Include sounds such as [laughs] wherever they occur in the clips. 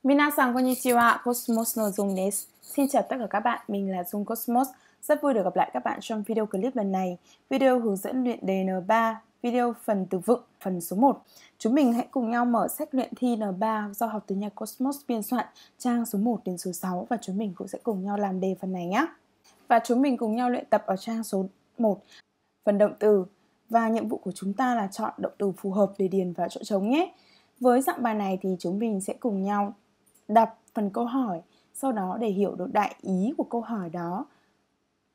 Minasan konnichiwa, Cosmos no Dung desu. Xin chào tất cả các bạn, mình là Dung Cosmos. Rất vui được gặp lại các bạn trong video clip lần này. Video hướng dẫn luyện đề N3, video phần từ vựng, phần số 1. Chúng mình hãy cùng nhau mở sách luyện thi N3 do học từ nhà Cosmos biên soạn, trang số 1 đến số 6 và chúng mình cũng sẽ cùng nhau làm đề phần này nhé. Và chúng mình cùng nhau luyện tập ở trang số 1, phần động từ. Và nhiệm vụ của chúng ta là chọn động từ phù hợp để điền vào chỗ trống nhé. Với dạng bài này thì chúng mình sẽ cùng nhau đọc phần câu hỏi sau đó để hiểu được đại ý của câu hỏi đó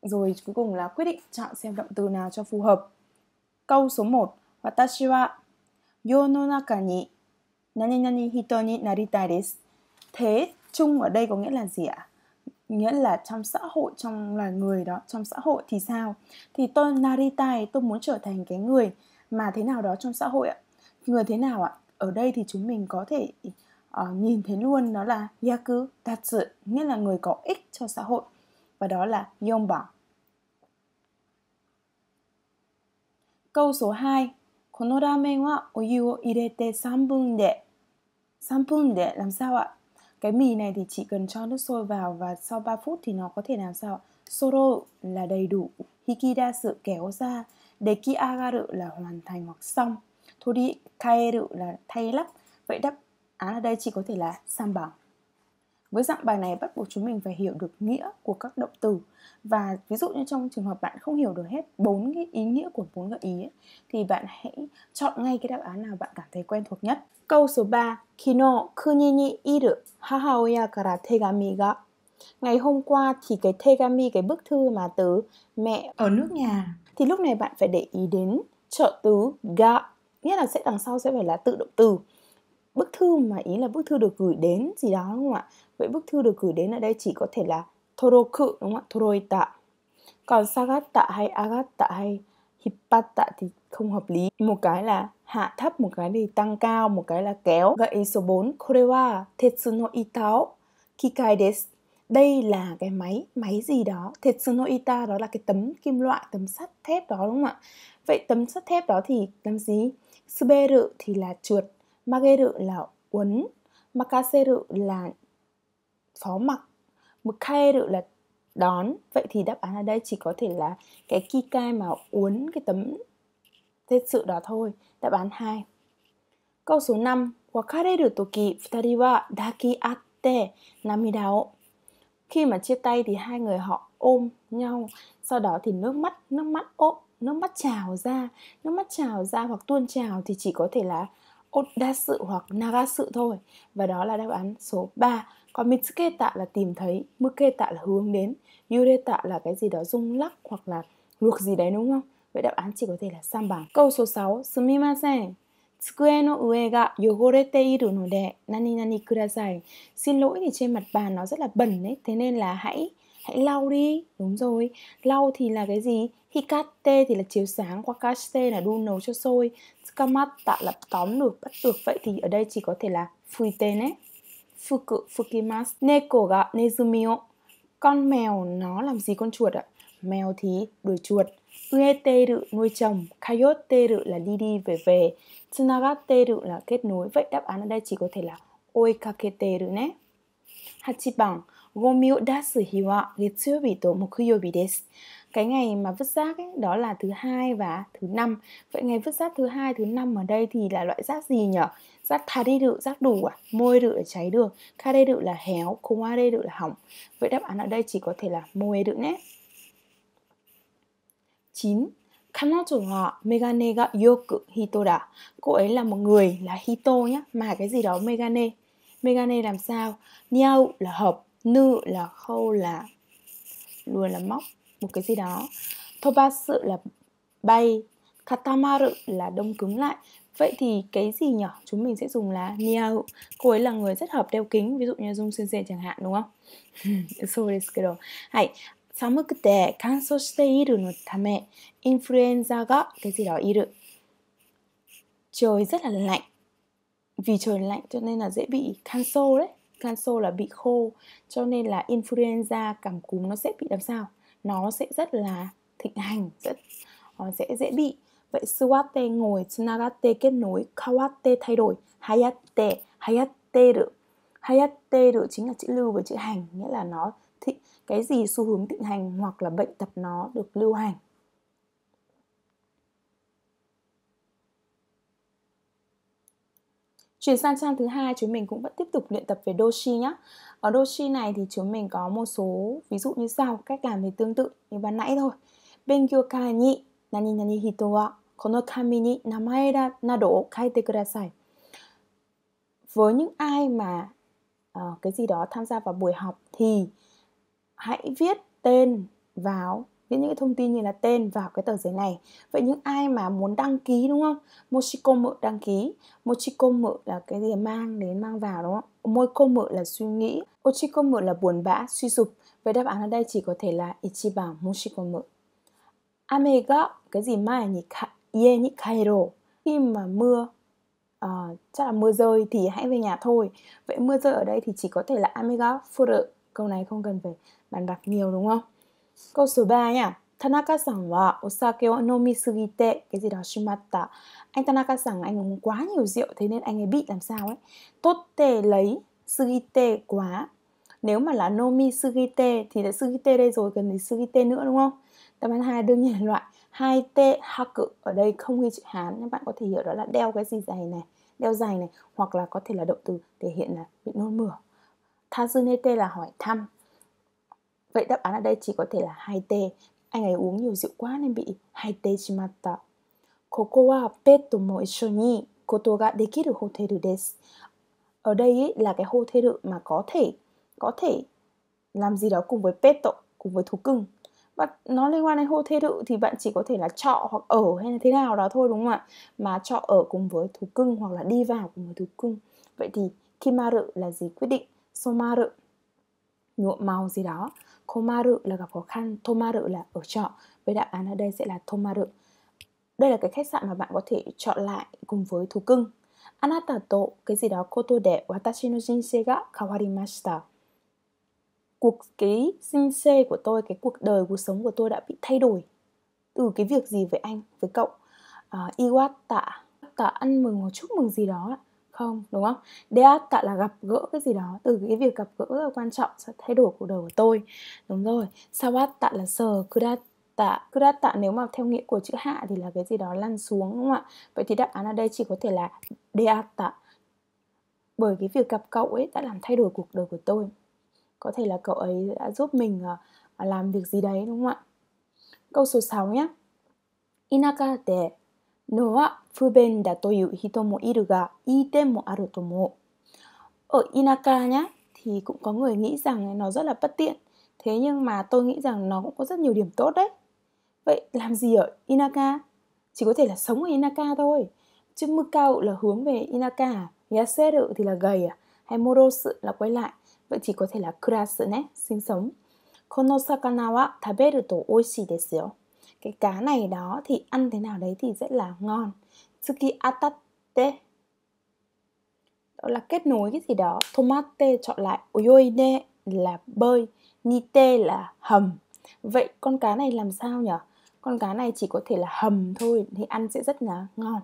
rồi cuối cùng là quyết định chọn xem động từ nào cho phù hợp câu số 1 Watashi wa yononaka thế chung ở đây có nghĩa là gì ạ nghĩa là trong xã hội trong là người đó trong xã hội thì sao thì tôi naritai tôi muốn trở thành cái người mà thế nào đó trong xã hội ạ người thế nào ạ ở đây thì chúng mình có thể uh, nhìn thấy luôn đó là yaku tatsu nghĩa là người có ích cho xã hội và đó là yonban câu số 2 Kono ramen 3 bun 3 bun làm sao ạ? Cái mì này thì chỉ cần cho nước sôi vào và sau 3 phút thì nó có thể làm sao? Soro là đầy đủ, hikida sự kéo ra, deki agaru là hoàn thành hoặc xong, tori kaeru là thay lắp. Vậy đáp Án ở đây chỉ có thể là sam bảo. Với dạng bài này bắt buộc chúng mình phải hiểu được nghĩa của các động từ và ví dụ như trong trường hợp bạn không hiểu được hết bốn cái ý nghĩa của bốn gợi ý ấy, thì bạn hãy chọn ngay cái đáp án nào bạn cảm thấy quen thuộc nhất. Câu số 3, Kino kunini iru hahaoya kara tegami ga. Ngày hôm qua thì cái tegami cái bức thư mà từ mẹ ở nước nhà thì lúc này bạn phải để ý đến trợ từ ga nghĩa là sẽ đằng sau sẽ phải là tự động từ bức thư mà ý là bức thư được gửi đến gì đó đúng không ạ vậy bức thư được gửi đến ở đây chỉ có thể là toroku đúng không ạ toroita còn sagatta hay agatta hay hippata thì không hợp lý một cái là hạ thấp một cái thì tăng cao một cái là kéo gậy số 4 korewa tetsu no itao kikai desu đây là cái máy máy gì đó tetsu no ita đó là cái tấm kim loại tấm sắt thép đó đúng không ạ vậy tấm sắt thép đó thì làm gì suberu thì là chuột mageru là uốn makaseru là phó mặc mukaeru là đón vậy thì đáp án ở đây chỉ có thể là cái kikai mà uốn cái tấm thế sự đó thôi đáp án 2 câu số 5 wakareru toki futari wa daki atte namida o khi mà chia tay thì hai người họ ôm nhau sau đó thì nước mắt nước mắt ốp nước mắt trào ra nước mắt trào ra hoặc tuôn trào thì chỉ có thể là Oda sự hoặc Naga sự thôi Và đó là đáp án số 3 Còn Mitsuketa là tìm thấy Muketa là hướng đến Yureta là cái gì đó rung lắc hoặc là luộc gì đấy đúng không? Vậy đáp án chỉ có thể là sam bảng Câu số 6 Sumimasen yogorete no nani nani xin lỗi thì trên mặt bàn nó rất là bẩn đấy, thế nên là hãy hãy lau đi đúng rồi lau thì là cái gì hikate thì là chiếu sáng qua kaste là đun nấu cho sôi tsukamat tạo là tóm được bắt được vậy thì ở đây chỉ có thể là fuite né fuku fukimas neko ga nezumi o con mèo nó làm gì con chuột ạ mèo thì đuổi chuột uete rự nuôi chồng kayote rự là đi đi về về tsunagate rự là kết nối vậy đáp án ở đây chỉ có thể là oikakete rự né hachi 番 Gomil Dasu Hiwa Getsubito Mokuyobi desu. Cái ngày mà vứt rác ấy, đó là thứ hai và thứ năm. Vậy ngày vứt rác thứ hai, thứ năm ở đây thì là loại rác gì nhở Rác thà đi đự, rác đủ à? Môi đự là cháy được kha đê đự là héo, không a đự là hỏng. Vậy đáp án ở đây chỉ có thể là môi đự nhé. 9. Kanoto wa megane ga yoku hito da. Cô ấy là một người là hito nhá, mà cái gì đó megane. Megane làm sao? Niao là hợp, Nư là khâu là luôn là móc Một cái gì đó Tobasu là bay Katamaru là đông cứng lại Vậy thì cái gì nhỏ Chúng mình sẽ dùng là Miyahu Cô ấy là người rất hợp đeo kính Ví dụ như Dung Sensei chẳng hạn đúng không? [laughs] so desu influenza ga cái gì đó いる Trời rất là lạnh Vì trời lạnh cho nên là dễ bị cancer đấy canxo là bị khô cho nên là influenza cảm cúm nó sẽ bị làm sao nó sẽ rất là thịnh hành rất nó ờ, sẽ dễ bị vậy suwate ngồi tsunagate kết nối kawate thay đổi hayate hayate được hayate được chính là chữ lưu và chữ hành nghĩa là nó thịnh cái gì xu hướng thịnh hành hoặc là bệnh tật nó được lưu hành Chuyển sang trang thứ hai chúng mình cũng vẫn tiếp tục luyện tập về doshi nhé. Ở doshi này thì chúng mình có một số ví dụ như sau, cách làm thì tương tự như ban nãy thôi. Benkyo kara ni nani nani hito wa kono kami ni namae ra nado o kaite kudasai. Với những ai mà uh, cái gì đó tham gia vào buổi học thì hãy viết tên vào những những thông tin như là tên vào cái tờ giấy này vậy những ai mà muốn đăng ký đúng không mochiko mự đăng ký mochiko mự là cái gì mang đến mang vào đúng không môi cô mự là suy nghĩ ochiko mự là buồn bã suy sụp vậy đáp án ở đây chỉ có thể là ichiban mochiko mự ame ga cái gì mai nhỉ ye ni kairo khi mà mưa uh, chắc là mưa rơi thì hãy về nhà thôi vậy mưa rơi ở đây thì chỉ có thể là ame ga furu câu này không cần phải bàn bạc nhiều đúng không Câu số 3 nha. Tanaka-san wa osake o sugite cái gì đó shimatta. Anh Tanaka-san anh uống quá nhiều rượu thế nên anh ấy bị làm sao ấy. Totte lấy sugite quá. Nếu mà là sugite thì đã sugite đây rồi cần gì sugite nữa đúng không? Đáp án hai đương nhiên là loại hai t haku ở đây không ghi chữ hán nhưng bạn có thể hiểu đó là đeo cái gì giày này đeo giày này hoặc là có thể là động từ thể hiện là bị nôn mửa tazunete là hỏi thăm Vậy đáp án ở đây chỉ có thể là hai t Anh ấy uống nhiều rượu quá nên bị hai t shimatta. Koko wa petto mo isho ni koto ga dekiru hoteru desu. Ở đây là cái hotel mà có thể có thể làm gì đó cùng với petto, cùng với thú cưng. Và nó liên quan đến hotel thì bạn chỉ có thể là trọ hoặc ở hay là thế nào đó thôi đúng không ạ? Mà trọ ở cùng với thú cưng hoặc là đi vào cùng với thú cưng. Vậy thì kimaru là gì quyết định? Somaru nhuộm màu gì đó komaru là gặp khó khăn tomaru là ở trọ với đáp án ở đây sẽ là tomaru đây là cái khách sạn mà bạn có thể chọn lại cùng với thú cưng anata to cái gì đó koto de watashi no jinsei ga kawarimashita cuộc cái jinsei của tôi cái cuộc đời cuộc sống của tôi đã bị thay đổi từ cái việc gì với anh với cậu uh, iwata tạ ăn mừng hoặc chúc mừng gì đó không đúng không date cả là gặp gỡ cái gì đó từ cái việc gặp gỡ rất là quan trọng sẽ thay đổi cuộc đời của tôi đúng rồi sawatta là sờ kudatta kudatta nếu mà theo nghĩa của chữ hạ thì là cái gì đó lăn xuống đúng không ạ vậy thì đáp án ở đây chỉ có thể là deatta bởi cái việc gặp cậu ấy đã làm thay đổi cuộc đời của tôi có thể là cậu ấy đã giúp mình ờ, làm việc gì đấy đúng không ạ câu số 6 nhé inaka de のは不便だという人もいるが、いい点もあると思う。Ở Inaka nhé, thì cũng có người nghĩ rằng nó rất là bất tiện. Thế nhưng mà tôi nghĩ rằng nó cũng có rất nhiều điểm tốt đấy. Vậy làm gì ở Inaka? Chỉ có thể là sống ở Inaka thôi. Chứ cao là hướng về Inaka à? Yaseru thì là gầy à? Hay Morosu là quay lại? Vậy chỉ có thể là Kurasu nhé, sinh sống. Kono sakana wa taberu to oishii desu cái cá này đó thì ăn thế nào đấy thì rất là ngon Suki atate đó là kết nối cái gì đó tomate chọn lại oyoide là bơi nite là hầm vậy con cá này làm sao nhở? con cá này chỉ có thể là hầm thôi thì ăn sẽ rất là ngon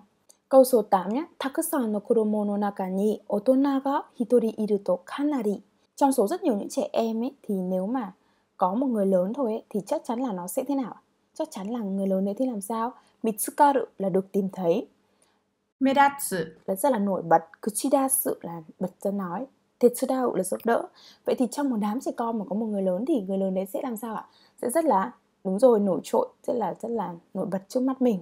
câu số 8 nhé takusan no kuromo no naka ni otona ga hitori iru to kanari trong số rất nhiều những trẻ em ấy thì nếu mà có một người lớn thôi ấy, thì chắc chắn là nó sẽ thế nào chắc chắn là người lớn đấy thì làm sao Mitsukaru là được tìm thấy Medatsu là rất là nổi bật Kuchidatsu là bật ra nói Tetsudao là giúp đỡ Vậy thì trong một đám trẻ con mà có một người lớn thì người lớn đấy sẽ làm sao ạ? Sẽ rất là đúng rồi nổi trội, rất là rất là nổi bật trước mắt mình.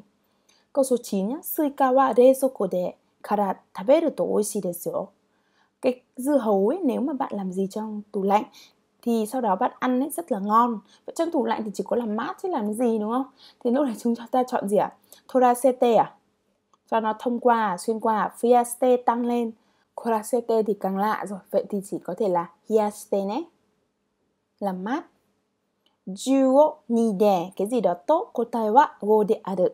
Câu số 9 nhé suika wa reizoku de kara taberu to oishii desu yo. Cái dưa hấu ấy, nếu mà bạn làm gì trong tủ lạnh thì sau đó bạn ăn ấy rất là ngon vậy trong tủ lạnh thì chỉ có làm mát chứ làm cái gì đúng không thì lúc này chúng ta chọn gì ạ à? Toracete à cho nó thông qua xuyên qua Fieste tăng lên Coracete thì càng lạ rồi vậy thì chỉ có thể là Hiaste nhé làm mát Juo ni de cái gì đó tốt cô tay wa go de aru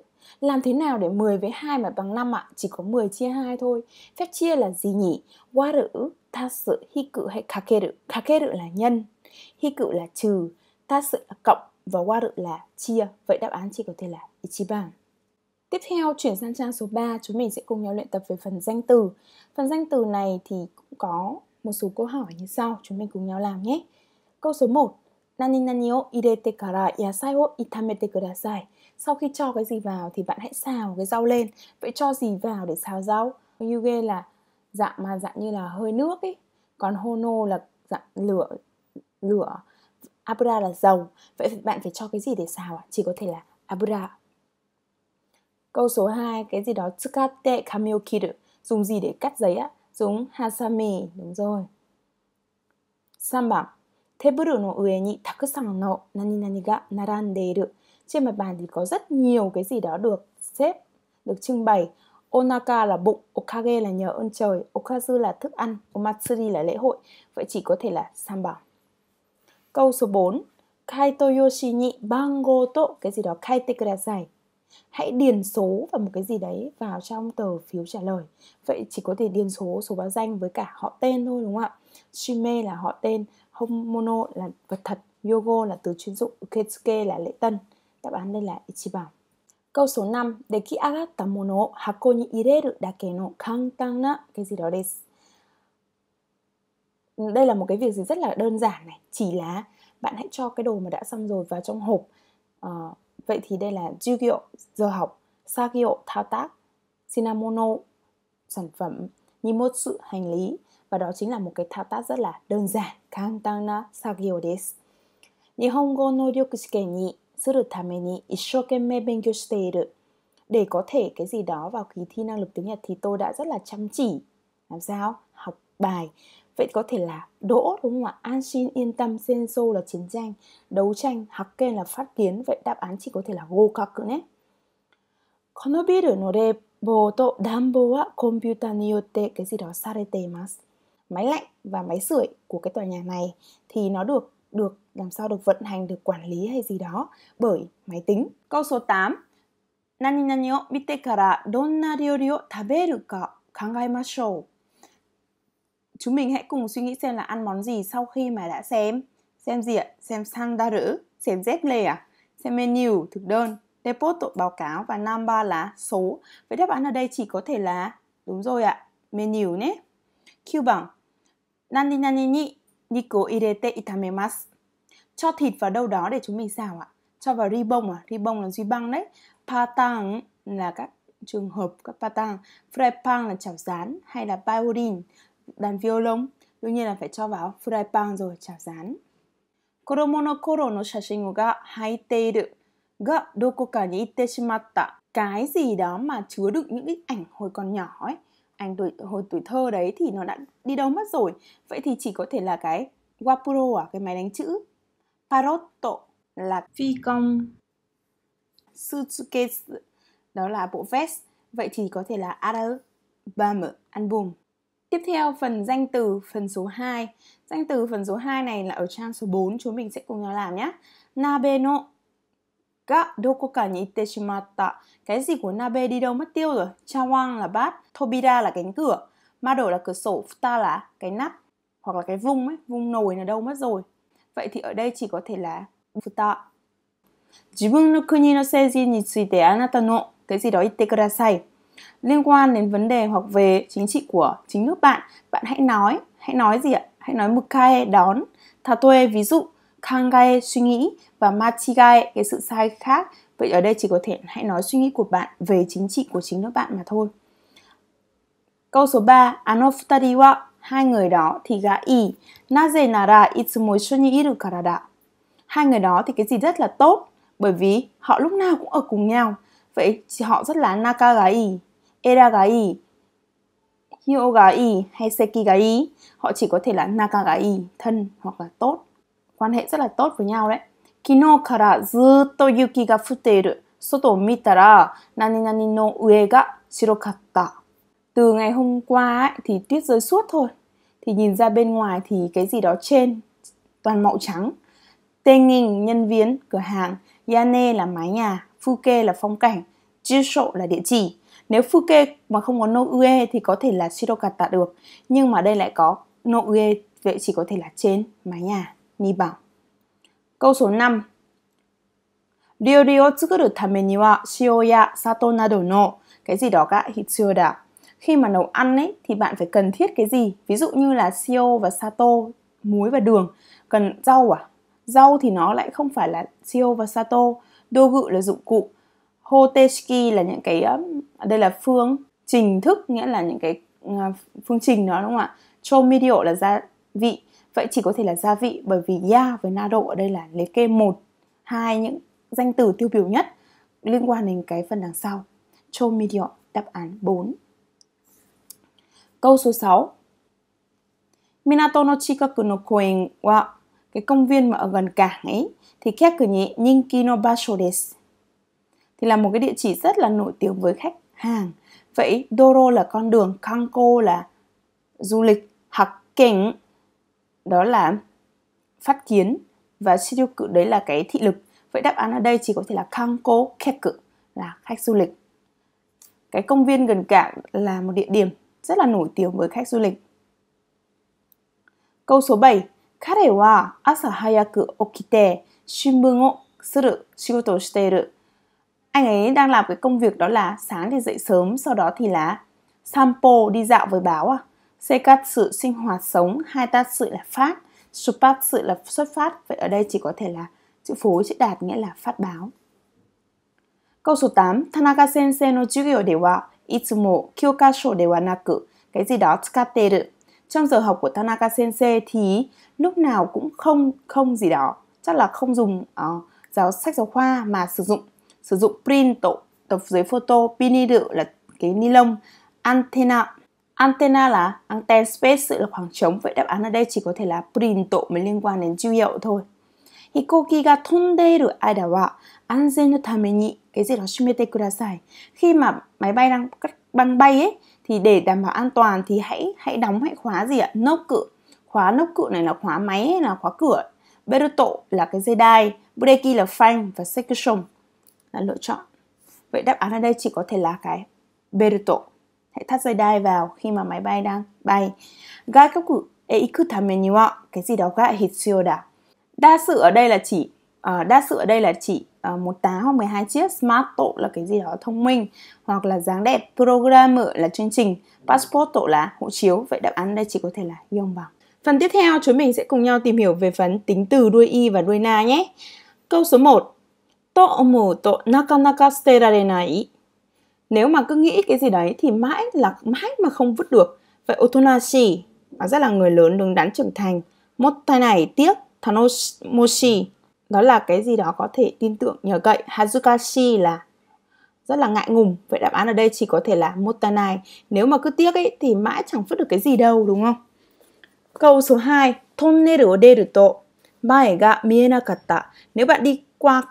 làm thế nào để 10 với 2 mà bằng 5 ạ? À? Chỉ có 10 chia 2 thôi. Phép chia là gì nhỉ? Waru, tasu, hiku hay kakeru. Kakeru là nhân. Hy cự là trừ, ta sự là cộng và qua rự là chia. Vậy đáp án chỉ có thể là ichiban. Tiếp theo chuyển sang trang số 3, chúng mình sẽ cùng nhau luyện tập về phần danh từ. Phần danh từ này thì cũng có một số câu hỏi như sau, chúng mình cùng nhau làm nhé. Câu số 1. Nani nani o irete kara yasai o itamete kudasai. Sau khi cho cái gì vào thì bạn hãy xào cái rau lên. Vậy cho gì vào để xào rau? Yuge là dạng mà dạng như là hơi nước ấy. Còn hono là dạng lửa lửa Abura là dầu Vậy bạn phải cho cái gì để xào à? Chỉ có thể là Abura Câu số 2 Cái gì đó Tsukate kamiokiru Dùng gì để cắt giấy á? Dùng hasami Đúng rồi 3番テーブルの上にたくさんの何々が並んでいる Trên mặt bàn thì có rất nhiều cái gì đó được xếp, được trưng bày Onaka là bụng, Okage là nhờ ơn trời, Okazu là thức ăn, Omatsuri là lễ hội Vậy chỉ có thể là sambar Câu số 4. Kaito yoshi ni bango to cái gì đó kaite kudasai. Hãy điền số và một cái gì đấy vào trong tờ phiếu trả lời. Vậy chỉ có thể điền số, số báo danh với cả họ tên thôi đúng không ạ? Shime là họ tên, Homono là vật thật, Yogo là từ chuyên dụng, Uketsuke là lễ tân. Đáp án đây là Ichiban. Câu số 5, 出来上がったものを箱に入れるだけの簡単な cái gì đó đó です đây là một cái việc gì rất là đơn giản này chỉ là bạn hãy cho cái đồ mà đã xong rồi vào trong hộp à, vậy thì đây là jugyo giờ học sagyo thao tác shinamono sản phẩm nimotsu hành lý và đó chính là một cái thao tác rất là đơn giản kantana sagyo desu Nihongo no ryokushiken ni suru tame ni ishokenmei benkyou shiteiru để có thể cái gì đó vào kỳ thi năng lực tiếng Nhật thì tôi đã rất là chăm chỉ làm sao học bài vậy có thể là đỗ đúng không ạ an xin yên tâm senso là chiến tranh đấu tranh hắc kên là phát kiến vậy đáp án chỉ có thể là gokaku nhé このビルの冷房と暖房はコンピューターによってけ gì đó Máy lạnh và máy sưởi của cái tòa nhà này thì nó được được làm sao được vận hành, được quản lý hay gì đó bởi máy tính. Câu số 8. 何々を見てからどんな料理を食べるか考えましょう。chúng mình hãy cùng suy nghĩ xem là ăn món gì sau khi mà đã xem xem gì ạ xem sang đa rỡ xem dép lề à xem menu thực đơn report tội báo cáo và number là số vậy đáp án ở đây chỉ có thể là đúng rồi ạ menu nhé bằng nani nani 9 itamemas cho thịt vào đâu đó để chúng mình xào ạ cho vào ri bông à ri bông là duy băng đấy patang là các trường hợp các patang fry pan là chảo rán hay là biotin đàn violon, đương nhiên là phải cho vào fry pan rồi chảo rán. Koromo no koro no shashin ga haiteiru ga dokoka ni itte shimatta. Cái gì đó mà chứa đựng những cái ảnh hồi còn nhỏ ấy, ảnh tuổi, hồi tuổi thơ đấy thì nó đã đi đâu mất rồi. Vậy thì chỉ có thể là cái wapuro à, cái máy đánh chữ. Parotto là phi công. Sutsuke đó là bộ vest. Vậy thì có thể là Alabama album Tiếp theo phần danh từ phần số 2 Danh từ phần số 2 này là ở trang số 4 chúng mình sẽ cùng nhau làm nhé Nabe no ga dokoka ni itte shimatta Cái gì của nabe đi đâu mất tiêu rồi Chawang là bát, tobira là cánh cửa Mado là cửa sổ, futa là cái nắp Hoặc là cái vung ấy, vung nồi là đâu mất rồi Vậy thì ở đây chỉ có thể là futa 自分の国の政治についてあなたの cái gì đó itte kudasai liên quan đến vấn đề hoặc về chính trị của chính nước bạn bạn hãy nói hãy nói gì ạ hãy nói một cái đón thà tôi ví dụ khang kangae suy nghĩ và machigae cái sự sai khác vậy ở đây chỉ có thể hãy nói suy nghĩ của bạn về chính trị của chính nước bạn mà thôi câu số 3 ano futari wa hai người đó thì gã y naze nara itsumo isho ni iru karada hai người đó thì cái gì rất là tốt bởi vì họ lúc nào cũng ở cùng nhau vậy họ rất là nakagai era gái hyo i hay seki i, họ chỉ có thể là naka i thân hoặc là tốt quan hệ rất là tốt với nhau đấy kino kara zutto yuki ga futteru soto mitara nani nani no ue ga shirokatta từ ngày hôm qua ấy, thì tuyết rơi suốt thôi thì nhìn ra bên ngoài thì cái gì đó trên toàn màu trắng Tenin nhân viên cửa hàng Yane là mái nhà Fuke là phong cảnh Jisho là địa chỉ nếu fuke mà không có no ue thì có thể là shirokata được, nhưng mà đây lại có no ue, vậy chỉ có thể là trên mái nhà, ni bảo Câu số 5. 料理を作るためには塩や砂糖などの cái gì đó cả hitsuda. Khi mà nấu ăn ấy thì bạn phải cần thiết cái gì? Ví dụ như là sio và sato, muối và đường. Cần rau à? Rau thì nó lại không phải là sio và sato. gự là dụng cụ. Hoteshiki là những cái um, đây là phương trình thức nghĩa là những cái à, phương trình đó đúng không ạ? Chomidio là gia vị. Vậy chỉ có thể là gia vị bởi vì ya với na độ ở đây là liệt kê một hai những danh từ tiêu biểu nhất liên quan đến cái phần đằng sau. Chomidio đáp án 4. Câu số 6. Minato no chikaku no koen wa cái công viên mà ở gần cảng ấy thì kyaku ni ninki no basho desu thì là một cái địa chỉ rất là nổi tiếng với khách hàng vậy Doro là con đường Kanko là du lịch Hakken đó là phát kiến và Shijuku đấy là cái thị lực vậy đáp án ở đây chỉ có thể là Kanko Keku là khách du lịch cái công viên gần cảng là một địa điểm rất là nổi tiếng với khách du lịch câu số 7彼は朝早く起きて新聞をする仕事をしている anh ấy đang làm cái công việc đó là sáng thì dậy sớm sau đó thì là sampo đi dạo với báo à sự sinh hoạt sống hai ta sự là phát sự là xuất phát vậy ở đây chỉ có thể là chữ phối chữ đạt nghĩa là phát báo câu số 8 Tanaka sensei no jugyo de wa itsumo kyokasho de wa naku cái gì đó tsukateru trong giờ học của Tanaka sensei thì lúc nào cũng không không gì đó chắc là không dùng uh, giáo sách giáo khoa mà sử dụng sử dụng print tổ tập giấy photo pinidu là cái ni lông antenna antenna là anten space sự là khoảng trống vậy đáp án ở đây chỉ có thể là print tổ mới liên quan đến chữ hiệu thôi Hikoki ga tondeiru aida wa anzen no tame ni cái gì đó shimete kudasai. Khi mà máy bay đang băng bay ấy thì để đảm bảo an toàn thì hãy hãy đóng hãy khóa gì ạ? Nốc cửa Khóa nốc cửa này là khóa máy ấy, là khóa cửa. Beruto là cái dây đai, bureki là phanh và sekusong là lựa chọn vậy đáp án ở đây chỉ có thể là cái berto hãy thắt dây đai vào khi mà máy bay đang bay gai cấp e iku tame ni wa cái gì đó gọi hitsuyou da đa sự ở đây là chỉ uh, đa sự ở đây là chỉ uh, một tá hoặc 12 chiếc smart tổ là cái gì đó thông minh hoặc là dáng đẹp program là chương trình passport tổ là hộ chiếu vậy đáp án đây chỉ có thể là yong bằng phần tiếp theo chúng mình sẽ cùng nhau tìm hiểu về phần tính từ đuôi y và đuôi na nhé câu số 1 nếu mà cứ nghĩ cái gì đấy thì mãi là mãi mà không vứt được. Vậy otonashi là rất là người lớn đứng đắn trưởng thành. Mottai này tiếc tanoshi đó là cái gì đó có thể tin tưởng nhờ cậy. Hazukashi là rất là ngại ngùng. Vậy đáp án ở đây chỉ có thể là mottai này. Nếu mà cứ tiếc ấy thì mãi chẳng vứt được cái gì đâu đúng không? Câu số 2, tonneru o deru to mae ga mienakatta. Nếu bạn đi qua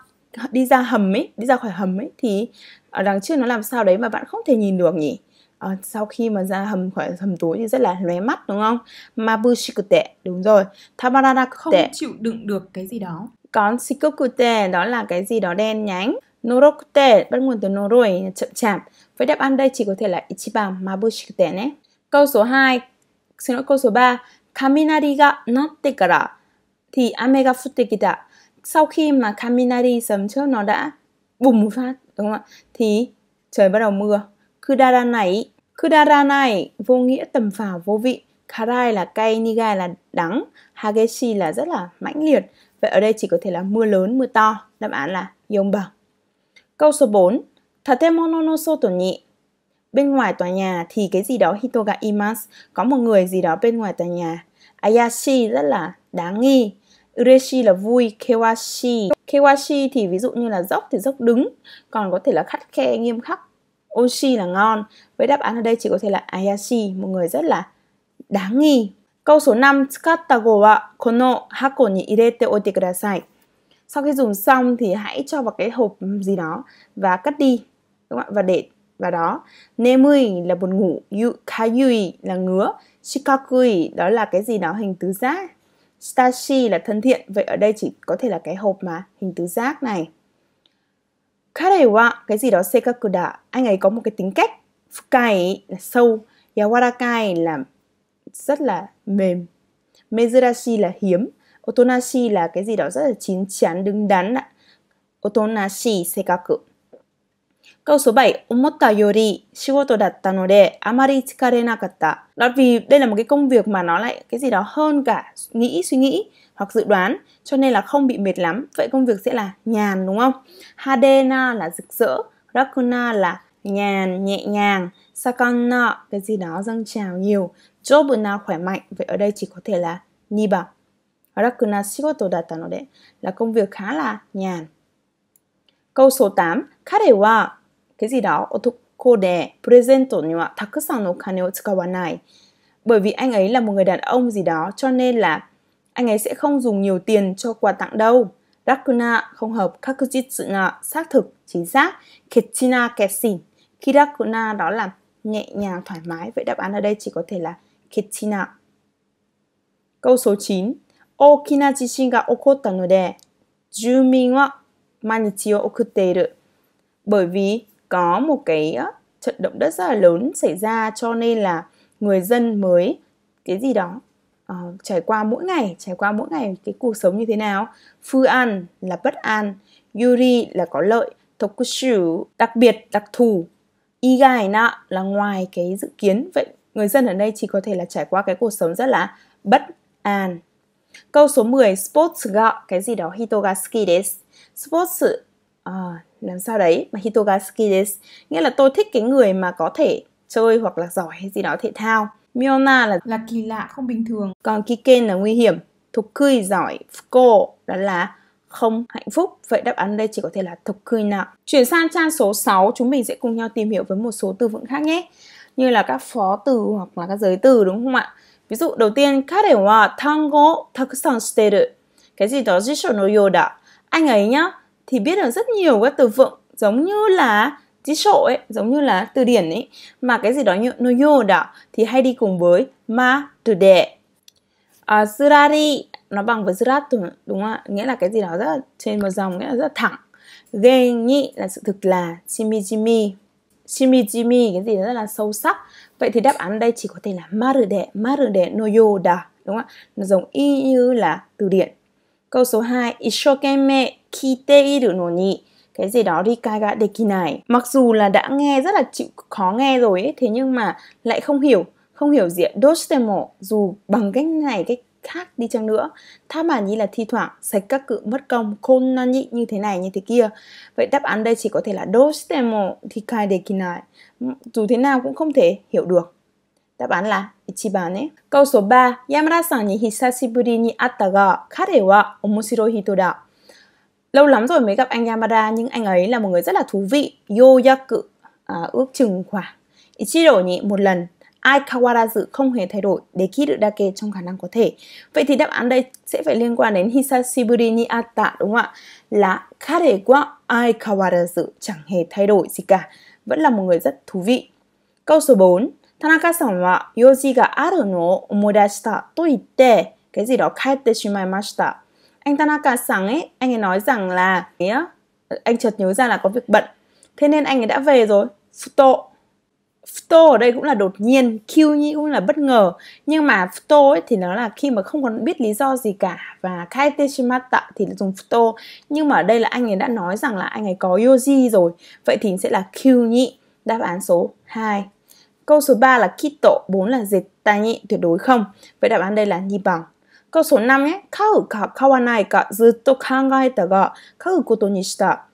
đi ra hầm ấy đi ra khỏi hầm ấy thì ở ờ, đằng trước nó làm sao đấy mà bạn không thể nhìn được nhỉ à, sau khi mà ra hầm khỏi hầm tối thì rất là lóe mắt đúng không mabushikute đúng rồi tabarara không chịu đựng được cái gì đó còn shikokute đó là cái gì đó đen nhánh norokute bắt nguồn từ noroi chậm chạp với đáp án đây chỉ có thể là ichiban mabushikute nhé câu số 2 xin lỗi câu số 3 kaminari ga natte kara thì ame ga futte kita sau khi mà Kaminari sớm trước nó đã bùng phát đúng không ạ thì trời bắt đầu mưa Kudara này Kudara này vô nghĩa tầm phào vô vị Karai là cay, Nigai là đắng Hageshi là rất là mãnh liệt Vậy ở đây chỉ có thể là mưa lớn, mưa to Đáp án là Yomba. Câu số 4 Tatemono no soto ni Bên ngoài tòa nhà thì cái gì đó Hitoga imas Có một người gì đó bên ngoài tòa nhà Ayashi rất là đáng nghi Ureshi là vui, kewashi. Kewashi thì ví dụ như là dốc thì dốc đứng, còn có thể là khắt khe, nghiêm khắc. Oshi là ngon. Với đáp án ở đây chỉ có thể là ayashi, một người rất là đáng nghi. Câu số 5, tsukatta go wa kono hako ni irete oite kudasai. Sau khi dùng xong thì hãy cho vào cái hộp gì đó và cắt đi. Đúng không? Và để và đó. Nemui là buồn ngủ, yukayui là ngứa, shikakui đó là cái gì đó hình tứ giác Stashi là thân thiện, vậy ở đây chỉ có thể là cái hộp mà, hình tứ giác này. Karei wa cái gì đó sekaku da, anh ấy có một cái tính cách fukai là sâu, yawarakai là rất là mềm, mezurashi là hiếm, otonashi là cái gì đó rất là chín chắn đứng đắn Otonashi sekaku. Câu số 7, omotta yori shigoto datta no de amari tsukare nakatta. Đó vì đây là một cái công việc mà nó lại cái gì đó hơn cả nghĩ, suy nghĩ hoặc dự đoán cho nên là không bị mệt lắm. Vậy công việc sẽ là nhàn đúng không? Hadena là rực rỡ, rakuna là nhàn, nhẹ nhàng, sakana cái gì đó dâng trào nhiều, jobuna khỏe mạnh. Vậy ở đây chỉ có thể là niba. Rakuna shigoto datta no de là công việc khá là nhàn. Câu số 8, kare wa cái gì đó cô đè presento bởi vì anh ấy là một người đàn ông gì đó cho nên là anh ấy sẽ không dùng nhiều tiền cho quà tặng đâu. Rakuna không hợp kakujitsu xác thực, chính xác. Ketsina ketsin. khi rakuna đó là nhẹ nhàng, thoải mái. Vậy đáp án ở đây chỉ có thể là ketsina. Câu số 9. Okina jishin ga okotta no de, jumin wa manichi o okutte iru. Bởi vì có một cái trận động đất rất là lớn xảy ra cho nên là người dân mới cái gì đó uh, trải qua mỗi ngày trải qua mỗi ngày cái cuộc sống như thế nào phu an là bất an yuri là có lợi tokushu đặc biệt đặc thù igai na là ngoài cái dự kiến vậy người dân ở đây chỉ có thể là trải qua cái cuộc sống rất là bất an câu số 10 sports ga cái gì đó hitogaski desu sports à, làm sao đấy mà hitogaski desu nghĩa là tôi thích cái người mà có thể chơi hoặc là giỏi hay gì đó thể thao miona là là kỳ lạ không bình thường còn kiken là nguy hiểm thục cười giỏi cô đó là không hạnh phúc Vậy đáp án đây chỉ có thể là thục cười nặng Chuyển sang trang số 6 Chúng mình sẽ cùng nhau tìm hiểu với một số từ vựng khác nhé Như là các phó từ hoặc là các giới từ đúng không ạ Ví dụ đầu tiên Kare wa tango takusan shiteru Cái gì đó jisho no yoda Anh ấy nhá thì biết được rất nhiều các từ vựng giống như là chí sổ ấy, giống như là từ điển ấy mà cái gì đó như no yo đó thì hay đi cùng với ma từ đệ à, surari nó bằng với surat đúng, không ạ nghĩa là cái gì đó rất trên một dòng nghĩa là rất thẳng gen nhị là sự thực là shimi jimi shimi jimi cái gì đó rất là sâu sắc vậy thì đáp án đây chỉ có thể là maru đệ maru đệ no yo da đúng không ạ nó giống y như là từ điển câu số 2 ishokeme khi tê được nổ nhị cái gì đó đi rikai ga deki này mặc dù là đã nghe rất là chịu khó nghe rồi ấy thế nhưng mà lại không hiểu không hiểu gì doshitemo dù bằng cách này cách khác đi chăng nữa Tha bản như là thi thoảng sạch các cự mất công Khôn nan nhị như thế này như thế kia Vậy đáp án đây chỉ có thể là Doshitemo thikai dekinai Dù thế nào cũng không thể hiểu được Đáp án là Ichiban ấy Câu số 3 Yamada-san ni hisashiburi ni atta ga Kare wa omoshiro hito da lâu lắm rồi mới gặp anh Yamada nhưng anh ấy là một người rất là thú vị Yoyaku à, ước chừng khoảng đổi nhị một lần ai Kawara dự không hề thay đổi để khi được Dake trong khả năng có thể. Vậy thì đáp án đây sẽ phải liên quan đến Hisashiburi ni Ata đúng không ạ? Là Kare wa ai Kawara dự chẳng hề thay đổi gì cả. Vẫn là một người rất thú vị. Câu số 4 Tanaka san wa yoji ga aru no omodashita to itte cái gì đó kaette shimaimashita anh Tanaka sáng ấy anh ấy nói rằng là ấy anh chợt nhớ ra là có việc bận thế nên anh ấy đã về rồi futo futo ở đây cũng là đột nhiên như cũng là bất ngờ nhưng mà futo ấy thì nó là khi mà không còn biết lý do gì cả và kaite shimata thì dùng futo nhưng mà ở đây là anh ấy đã nói rằng là anh ấy có yoji rồi vậy thì sẽ là kyuubi đáp án số 2 Câu số 3 là Kito, 4 là dịch, ta nhị tuyệt đối không. Vậy đáp án đây là nhị bằng. かそんなね、買うか買わないかずっと考えたが、買うことにした。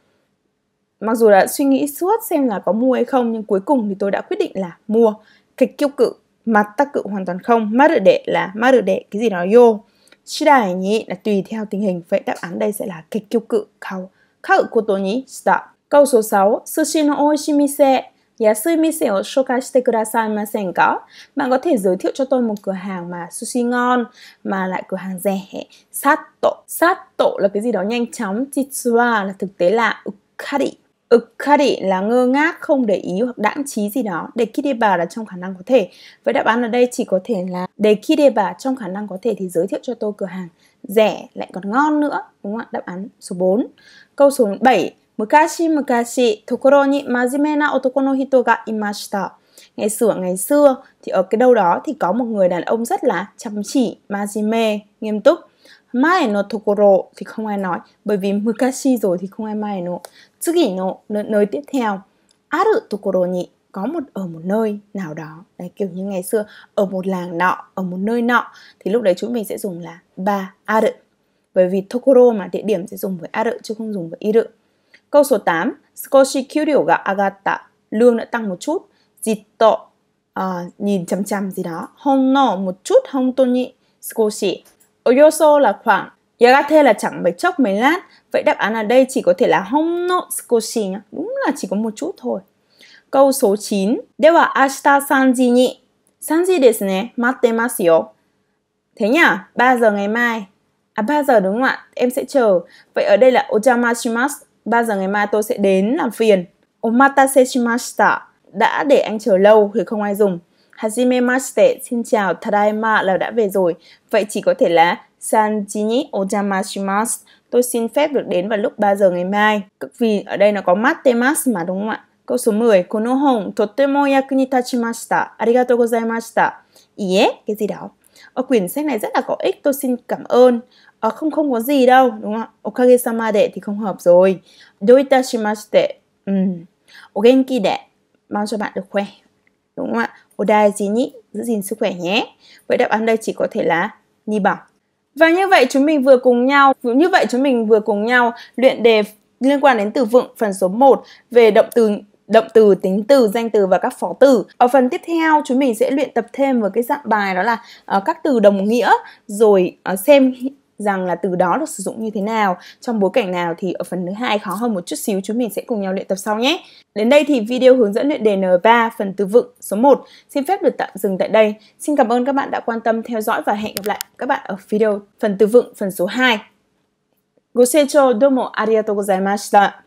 Mặc dù đã suy nghĩ suốt xem là có mua hay không nhưng cuối cùng thì tôi đã quyết định là mua. Kịch kiêu cự, mặt tác cự hoàn toàn không. Maru đệ là maru đệ cái gì đó yo. Shidai nhỉ là tùy theo tình hình. Vậy đáp án đây sẽ là kịch kiêu cự. Kau. Kau koto ni shita. Câu số 6. Sushi no oishii mise. Yasumi-sen dạ, o shokai shite kudasai masen ka? Bạn có thể giới thiệu cho tôi một cửa hàng mà sushi ngon mà lại cửa hàng rẻ. Sato. Sato là cái gì đó nhanh chóng. Jitsuwa là thực tế là ukari. Ukari là ngơ ngác, không để ý hoặc đãng trí gì đó. Để khi bà là trong khả năng có thể. Với đáp án ở đây chỉ có thể là để khi bà trong khả năng có thể thì giới thiệu cho tôi cửa hàng rẻ lại còn ngon nữa. Đúng không ạ? Đáp án số 4. Câu số 7. 昔々ところに真面目な男の人がいました。Ngày xưa ngày xưa thì ở cái đâu đó thì có một người đàn ông rất là chăm chỉ, majime, nghiêm túc. Mai no tokoro thì không ai nói bởi vì mukashi rồi thì không ai mai no. Tsugi no nơi tiếp theo. Aru tokoro ni có một ở một nơi nào đó đấy kiểu như ngày xưa ở một làng nọ ở một nơi nọ thì lúc đấy chúng mình sẽ dùng là ba aru bởi vì tokoro mà địa điểm sẽ dùng với aru chứ không dùng với iru Câu số 8, Skoshi Kyuryo ga agatta, lương đã tăng một chút. Jitto, uh, à, nhìn chăm chăm gì đó. Hon no một chút, hon to ni, skoshi. Oyoso là khoảng, yagate là chẳng mấy chốc mấy lát. Vậy đáp án ở đây chỉ có thể là hon no skoshi nhá. Đúng là chỉ có một chút thôi. Câu số 9, Dewa ashita sanji ni. Sanji desu ne, matte masu yo. Thế nhỉ, 3 giờ ngày mai. À 3 giờ đúng không ạ? Em sẽ chờ. Vậy ở đây là ojama 3 giờ ngày mai tôi sẽ đến làm phiền. Omatase shimashita. Đã để anh chờ lâu thì không ai dùng. Hajime mashite, xin chào, tadaima là đã về rồi. Vậy chỉ có thể là sanji ni ojama shimasu. Tôi xin phép được đến vào lúc 3 giờ ngày mai. Vì ở đây nó có matemasu mà đúng không ạ? Câu số 10. Kono hon totemo yaku ni tachimashita. Arigatou gozaimashita. Ie, cái gì đó uh, quyển sách này rất là có ích tôi xin cảm ơn uh, không không có gì đâu đúng không okage sama de thì không hợp rồi doitashimashite um, o de mong cho bạn được khỏe đúng không ạ odai gì nhỉ giữ gìn sức khỏe nhé vậy đáp án đây chỉ có thể là ni bảo và như vậy chúng mình vừa cùng nhau như vậy chúng mình vừa cùng nhau luyện đề liên quan đến từ vựng phần số 1 về động từ động từ, tính từ, danh từ và các phó từ. Ở phần tiếp theo chúng mình sẽ luyện tập thêm với cái dạng bài đó là uh, các từ đồng nghĩa rồi uh, xem rằng là từ đó được sử dụng như thế nào trong bối cảnh nào thì ở phần thứ hai khó hơn một chút xíu chúng mình sẽ cùng nhau luyện tập sau nhé. Đến đây thì video hướng dẫn luyện đề N3 phần từ vựng số 1 xin phép được tạm dừng tại đây. Xin cảm ơn các bạn đã quan tâm theo dõi và hẹn gặp lại các bạn ở video phần từ vựng phần số 2. Go